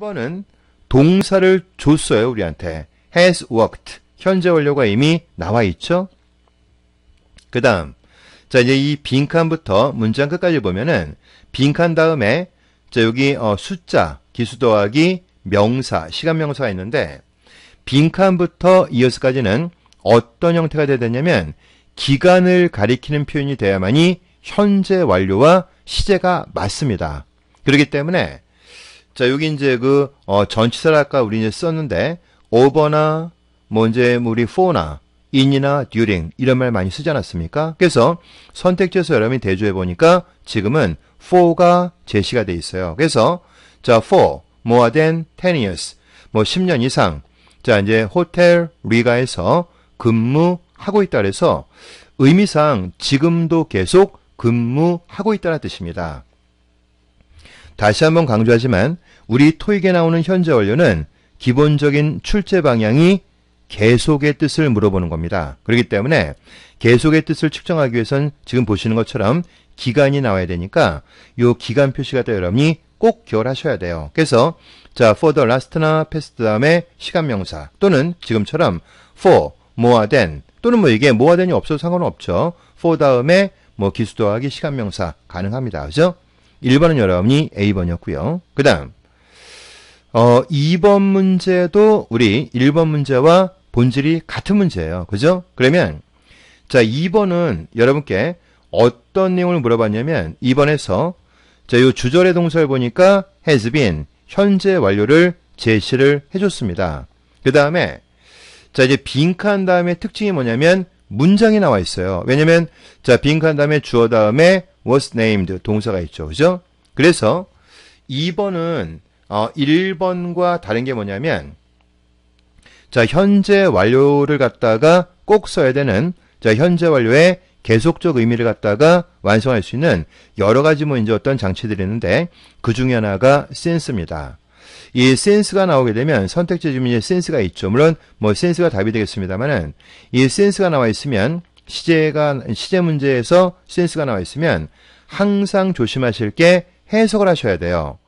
1번은 동사를 줬어요, 우리한테. has worked. 현재 완료가 이미 나와 있죠? 그 다음, 자, 이제 이 빈칸부터 문장 끝까지 보면은 빈칸 다음에 자, 여기 어, 숫자, 기수 더하기 명사, 시간 명사가 있는데 빈칸부터 이어서까지는 어떤 형태가 돼야 되냐면 기간을 가리키는 표현이 돼야만이 현재 완료와 시제가 맞습니다. 그렇기 때문에 자, 여기 이제 그, 어, 전치사를 아까 우리 이제 썼는데, over나, 뭐 이제 우리 for나, in이나 during, 이런 말 많이 쓰지 않았습니까? 그래서 선택지에서 여러분이 대조해 보니까 지금은 for가 제시가 돼 있어요. 그래서, 자, for, more than 10 years, 뭐 10년 이상, 자, 이제 호텔 리가에서 근무하고 있다 그래서 의미상 지금도 계속 근무하고 있다는 뜻입니다. 다시 한번 강조하지만 우리 토익에 나오는 현재 원료는 기본적인 출제 방향이 계속의 뜻을 물어보는 겁니다. 그렇기 때문에 계속의 뜻을 측정하기 위해선 지금 보시는 것처럼 기간이 나와야 되니까 요 기간 표시가 다 여러분이 꼭 기억하셔야 돼요. 그래서 자 for the last나 past 다음에 시간 명사 또는 지금처럼 for, more than 또는 뭐 이게 more than이 없어도 상관없죠. for 다음에 뭐 기수 도하기 시간 명사 가능합니다. 그죠? 1번은 여러분이 A번이었고요. 그 다음 어, 2번 문제도 우리 1번 문제와 본질이 같은 문제예요. 그죠? 그러면 자 2번은 여러분께 어떤 내용을 물어봤냐면 2번에서 자, 요 주절의 동사를 보니까 has been 현재 완료를 제시를 해줬습니다. 그 다음에 자 이제 빈칸 다음에 특징이 뭐냐면 문장이 나와 있어요. 왜냐면 자 빈칸 다음에 주어 다음에 was named 동사가 있죠. 그죠? 그래서 2번은 어, 1번과 다른 게 뭐냐면 자, 현재 완료를 갖다가 꼭 써야 되는 자, 현재 완료의 계속적 의미를 갖다가 완성할 수 있는 여러 가지 뭐 이제 어떤 장치들이 있는데 그 중에 하나가 since입니다. 이 since가 나오게 되면 선택지 주문에 since가 있죠. 물론 뭐 since가 답이 되겠습니다만은 이 since가 나와 있으면 시제가 시제 문제에서 센스가 나와 있으면 항상 조심하실 게 해석을 하셔야 돼요.